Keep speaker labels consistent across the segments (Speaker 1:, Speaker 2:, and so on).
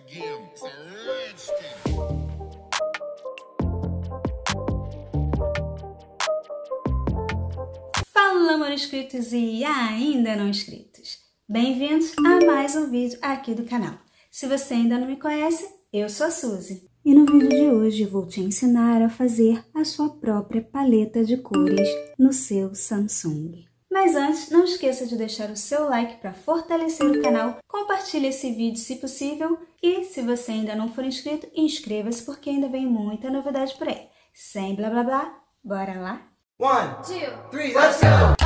Speaker 1: again. Fala, manuscritos e ainda não inscritos. Bem-vindos a mais um vídeo aqui do canal. Se você ainda não me conhece, eu sou a Suzy. E no vídeo de hoje vou te ensinar a fazer a sua própria paleta de cores no seu Samsung. Mas antes, não esqueça de deixar o seu like para fortalecer o canal, compartilhe esse vídeo se possível e, se você ainda não for inscrito, inscreva-se porque ainda vem muita novidade por aí. Sem blá blá blá, bora lá? One, two, three, let's go!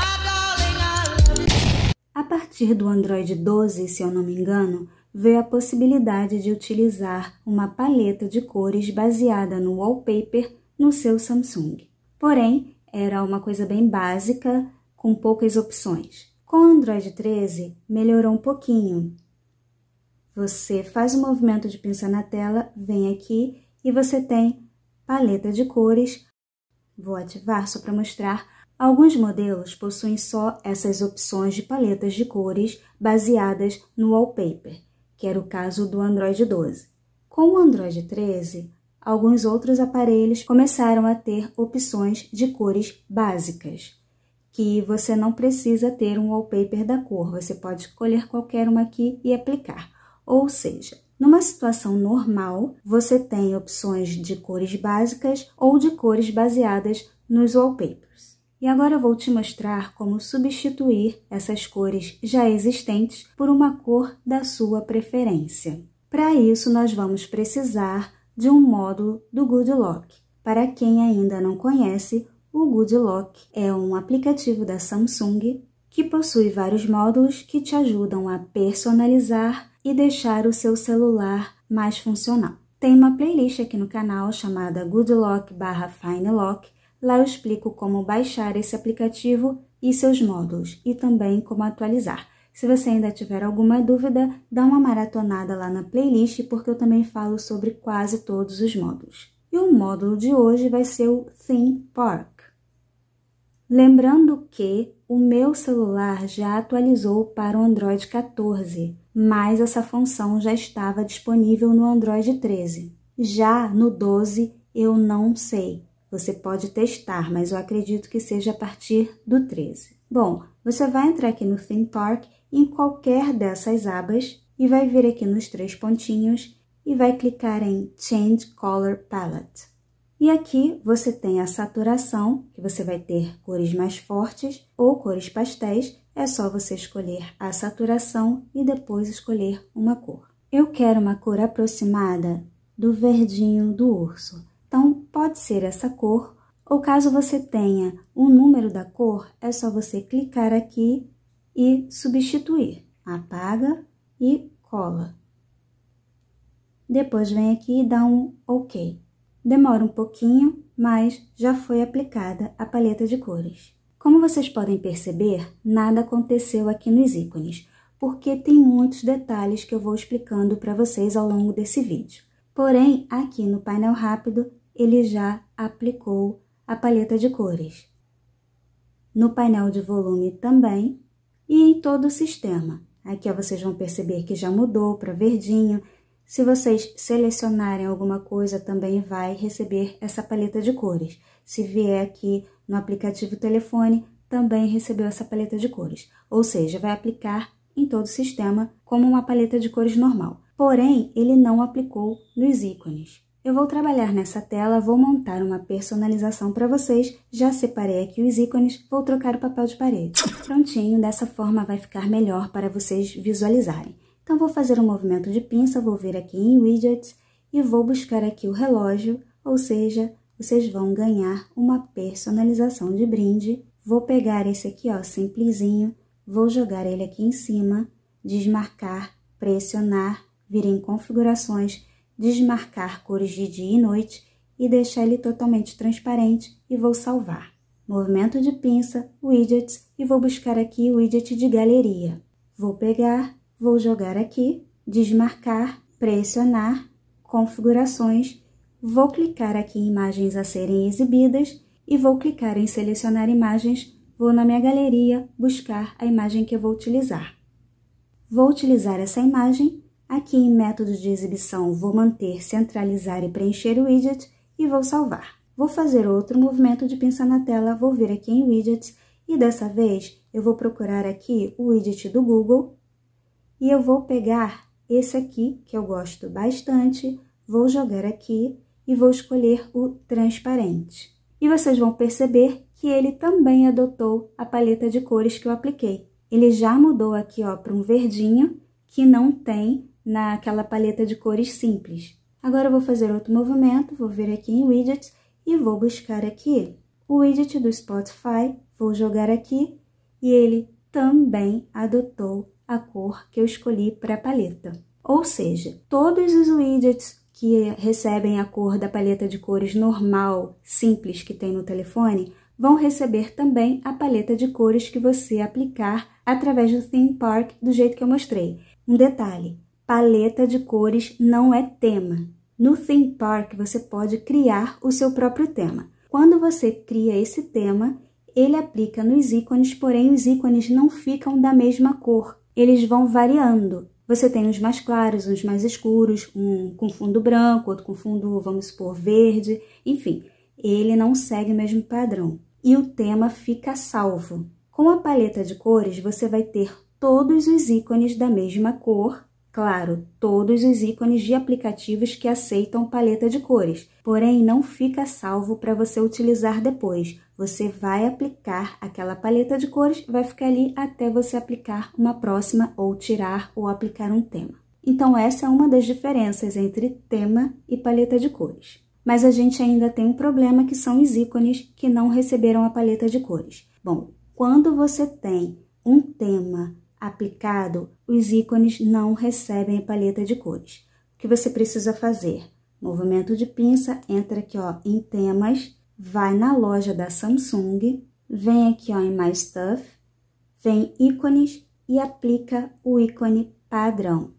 Speaker 1: A partir do Android 12, se eu não me engano, veio a possibilidade de utilizar uma paleta de cores baseada no wallpaper no seu Samsung. Porém, era uma coisa bem básica, com poucas opções. Com o Android 13, melhorou um pouquinho. Você faz o movimento de pinça na tela, vem aqui e você tem paleta de cores. Vou ativar só para mostrar. Alguns modelos possuem só essas opções de paletas de cores baseadas no wallpaper, que era o caso do Android 12. Com o Android 13, alguns outros aparelhos começaram a ter opções de cores básicas que você não precisa ter um wallpaper da cor, você pode escolher qualquer uma aqui e aplicar. Ou seja, numa situação normal, você tem opções de cores básicas ou de cores baseadas nos wallpapers. E agora eu vou te mostrar como substituir essas cores já existentes por uma cor da sua preferência. Para isso, nós vamos precisar de um módulo do Good Lock. Para quem ainda não conhece, o Good Lock é um aplicativo da Samsung que possui vários módulos que te ajudam a personalizar e deixar o seu celular mais funcional. Tem uma playlist aqui no canal chamada Good Lock barra Fine Lock. Lá eu explico como baixar esse aplicativo e seus módulos e também como atualizar. Se você ainda tiver alguma dúvida, dá uma maratonada lá na playlist, porque eu também falo sobre quase todos os módulos. E o módulo de hoje vai ser o Theme Park. Lembrando que o meu celular já atualizou para o Android 14, mas essa função já estava disponível no Android 13. Já no 12, eu não sei. Você pode testar, mas eu acredito que seja a partir do 13. Bom, você vai entrar aqui no Theme Park em qualquer dessas abas e vai vir aqui nos três pontinhos e vai clicar em Change Color Palette. E aqui você tem a saturação, que você vai ter cores mais fortes ou cores pastéis, é só você escolher a saturação e depois escolher uma cor. Eu quero uma cor aproximada do verdinho do urso, então pode ser essa cor, ou caso você tenha um número da cor, é só você clicar aqui e substituir. Apaga e cola. Depois vem aqui e dá um OK. Demora um pouquinho, mas já foi aplicada a paleta de cores. Como vocês podem perceber, nada aconteceu aqui nos ícones, porque tem muitos detalhes que eu vou explicando para vocês ao longo desse vídeo. Porém, aqui no painel rápido, ele já aplicou a paleta de cores. No painel de volume também e em todo o sistema. Aqui ó, vocês vão perceber que já mudou para verdinho, se vocês selecionarem alguma coisa, também vai receber essa paleta de cores. Se vier aqui no aplicativo telefone, também recebeu essa paleta de cores. Ou seja, vai aplicar em todo o sistema como uma paleta de cores normal. Porém, ele não aplicou nos ícones. Eu vou trabalhar nessa tela, vou montar uma personalização para vocês, já separei aqui os ícones, vou trocar o papel de parede. Prontinho, dessa forma vai ficar melhor para vocês visualizarem. Então, vou fazer um movimento de pinça, vou vir aqui em Widgets e vou buscar aqui o relógio, ou seja, vocês vão ganhar uma personalização de brinde. Vou pegar esse aqui, ó, simplesinho, vou jogar ele aqui em cima, desmarcar, pressionar, vir em configurações, desmarcar cores de dia e noite e deixar ele totalmente transparente e vou salvar. Movimento de pinça, widgets e vou buscar aqui o widget de galeria. Vou pegar, Vou jogar aqui, desmarcar, pressionar, configurações, vou clicar aqui em imagens a serem exibidas e vou clicar em selecionar imagens, vou na minha galeria buscar a imagem que eu vou utilizar. Vou utilizar essa imagem, aqui em método de exibição vou manter, centralizar e preencher o widget e vou salvar. Vou fazer outro movimento de pinça na tela, vou vir aqui em widgets e dessa vez eu vou procurar aqui o widget do Google e eu vou pegar esse aqui, que eu gosto bastante, vou jogar aqui e vou escolher o transparente. E vocês vão perceber que ele também adotou a paleta de cores que eu apliquei. Ele já mudou aqui ó para um verdinho que não tem naquela paleta de cores simples. Agora eu vou fazer outro movimento, vou vir aqui em Widgets e vou buscar aqui o widget do Spotify, vou jogar aqui e ele também adotou a cor que eu escolhi para a paleta. Ou seja, todos os widgets que recebem a cor da paleta de cores normal, simples, que tem no telefone, vão receber também a paleta de cores que você aplicar através do Theme Park do jeito que eu mostrei. Um detalhe, paleta de cores não é tema. No Theme Park você pode criar o seu próprio tema. Quando você cria esse tema, ele aplica nos ícones, porém os ícones não ficam da mesma cor eles vão variando. Você tem uns mais claros, uns mais escuros, um com fundo branco, outro com fundo, vamos supor, verde, enfim, ele não segue o mesmo padrão. E o tema fica salvo. Com a paleta de cores, você vai ter todos os ícones da mesma cor Claro, todos os ícones de aplicativos que aceitam paleta de cores, porém não fica salvo para você utilizar depois. Você vai aplicar aquela paleta de cores, vai ficar ali até você aplicar uma próxima ou tirar ou aplicar um tema. Então essa é uma das diferenças entre tema e paleta de cores. Mas a gente ainda tem um problema que são os ícones que não receberam a paleta de cores. Bom, quando você tem um tema aplicado, os ícones não recebem a paleta de cores. O que você precisa fazer? Movimento de pinça, entra aqui ó, em temas, vai na loja da Samsung, vem aqui ó, em My Stuff, vem ícones e aplica o ícone padrão.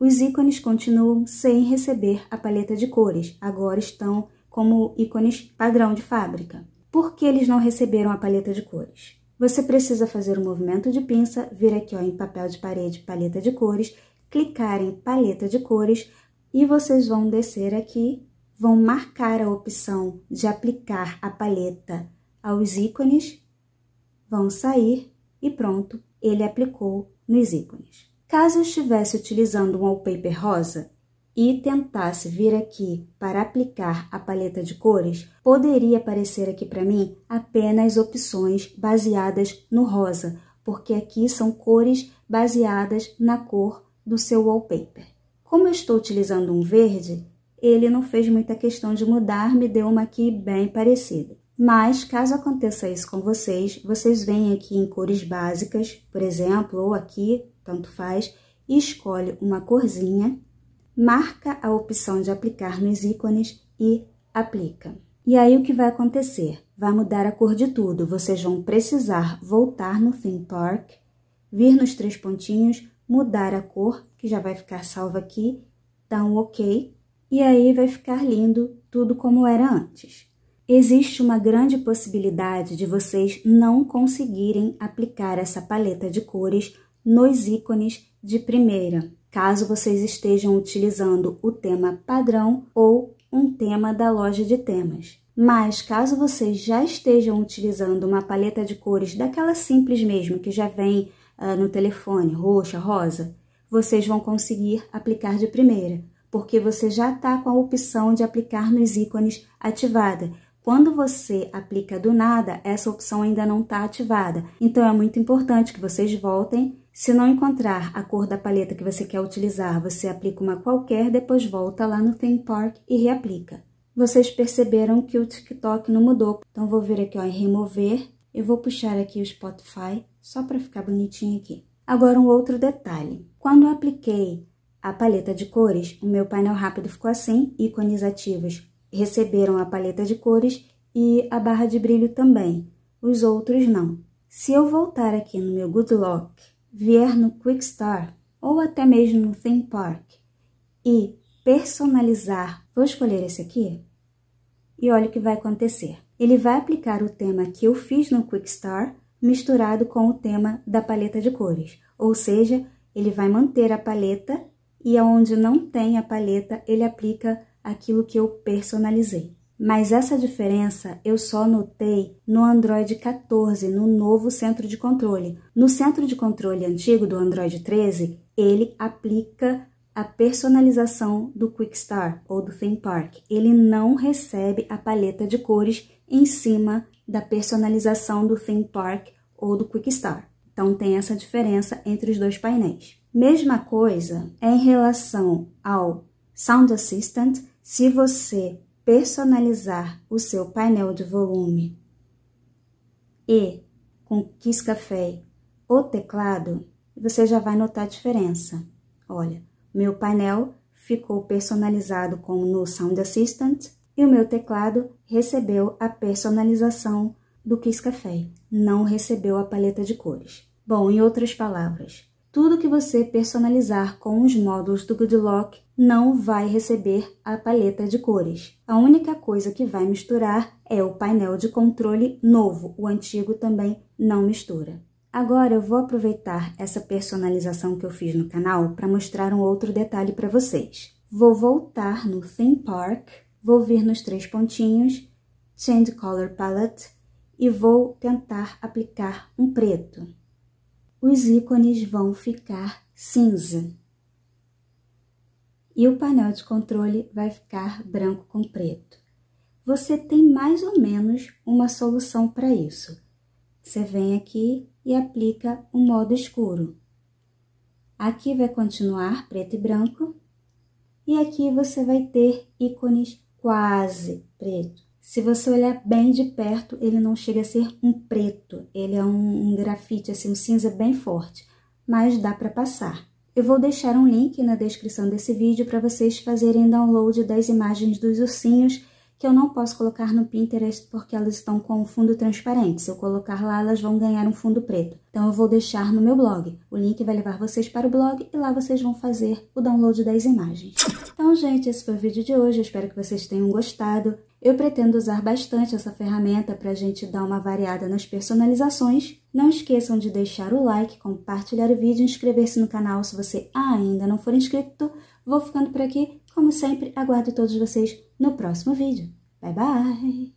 Speaker 1: Os ícones continuam sem receber a paleta de cores, agora estão como ícones padrão de fábrica. Por que eles não receberam a paleta de cores? Você precisa fazer o um movimento de pinça, vir aqui ó, em papel de parede, paleta de cores, clicar em paleta de cores e vocês vão descer aqui, vão marcar a opção de aplicar a paleta aos ícones, vão sair e pronto, ele aplicou nos ícones. Caso eu estivesse utilizando um wallpaper rosa, e tentasse vir aqui para aplicar a paleta de cores, poderia aparecer aqui para mim apenas opções baseadas no rosa, porque aqui são cores baseadas na cor do seu wallpaper. Como eu estou utilizando um verde, ele não fez muita questão de mudar, me deu uma aqui bem parecida. Mas, caso aconteça isso com vocês, vocês vêm aqui em cores básicas, por exemplo, ou aqui, tanto faz, e escolhe uma corzinha marca a opção de aplicar nos ícones e aplica. E aí o que vai acontecer? Vai mudar a cor de tudo, vocês vão precisar voltar no Theme Park, vir nos três pontinhos, mudar a cor, que já vai ficar salva aqui, dar um OK, e aí vai ficar lindo tudo como era antes. Existe uma grande possibilidade de vocês não conseguirem aplicar essa paleta de cores nos ícones de primeira, caso vocês estejam utilizando o tema padrão ou um tema da loja de temas. Mas caso vocês já estejam utilizando uma paleta de cores daquela simples mesmo que já vem uh, no telefone, roxa, rosa, vocês vão conseguir aplicar de primeira, porque você já está com a opção de aplicar nos ícones ativada. Quando você aplica do nada, essa opção ainda não está ativada. Então é muito importante que vocês voltem se não encontrar a cor da paleta que você quer utilizar, você aplica uma qualquer, depois volta lá no Theme Park e reaplica. Vocês perceberam que o TikTok não mudou, então vou vir aqui ó, em remover, eu vou puxar aqui o Spotify, só para ficar bonitinho aqui. Agora um outro detalhe, quando eu apliquei a paleta de cores, o meu painel rápido ficou assim, ícones ativos receberam a paleta de cores e a barra de brilho também, os outros não. Se eu voltar aqui no meu Good Lock vier no Quickstar ou até mesmo no Theme Park e personalizar, vou escolher esse aqui e olha o que vai acontecer. Ele vai aplicar o tema que eu fiz no Quickstar misturado com o tema da paleta de cores, ou seja, ele vai manter a paleta e aonde não tem a paleta, ele aplica aquilo que eu personalizei. Mas essa diferença eu só notei no Android 14, no novo centro de controle. No centro de controle antigo do Android 13, ele aplica a personalização do QuickStar ou do Theme Park. Ele não recebe a paleta de cores em cima da personalização do Theme Park ou do QuickStar. Então tem essa diferença entre os dois painéis. Mesma coisa em relação ao Sound Assistant. Se você personalizar o seu painel de volume. E com Kiss Café ou teclado, você já vai notar a diferença. Olha, meu painel ficou personalizado com o Sound Assistant e o meu teclado recebeu a personalização do Kiss Café, não recebeu a paleta de cores. Bom, em outras palavras, tudo que você personalizar com os módulos do Goodlock não vai receber a paleta de cores. A única coisa que vai misturar é o painel de controle novo, o antigo também não mistura. Agora eu vou aproveitar essa personalização que eu fiz no canal para mostrar um outro detalhe para vocês. Vou voltar no Theme Park, vou vir nos três pontinhos, Change Color Palette e vou tentar aplicar um preto os ícones vão ficar cinza. E o painel de controle vai ficar branco com preto. Você tem mais ou menos uma solução para isso. Você vem aqui e aplica o modo escuro. Aqui vai continuar preto e branco. E aqui você vai ter ícones quase preto se você olhar bem de perto, ele não chega a ser um preto, ele é um, um grafite, assim, um cinza bem forte, mas dá para passar. Eu vou deixar um link na descrição desse vídeo para vocês fazerem download das imagens dos ursinhos que eu não posso colocar no Pinterest porque elas estão com um fundo transparente. Se eu colocar lá, elas vão ganhar um fundo preto. Então eu vou deixar no meu blog. O link vai levar vocês para o blog e lá vocês vão fazer o download das imagens. Então, gente, esse foi o vídeo de hoje. Eu espero que vocês tenham gostado. Eu pretendo usar bastante essa ferramenta para a gente dar uma variada nas personalizações. Não esqueçam de deixar o like, compartilhar o vídeo, inscrever-se no canal se você ainda não for inscrito. Vou ficando por aqui. Como sempre, aguardo todos vocês no próximo vídeo. Bye bye!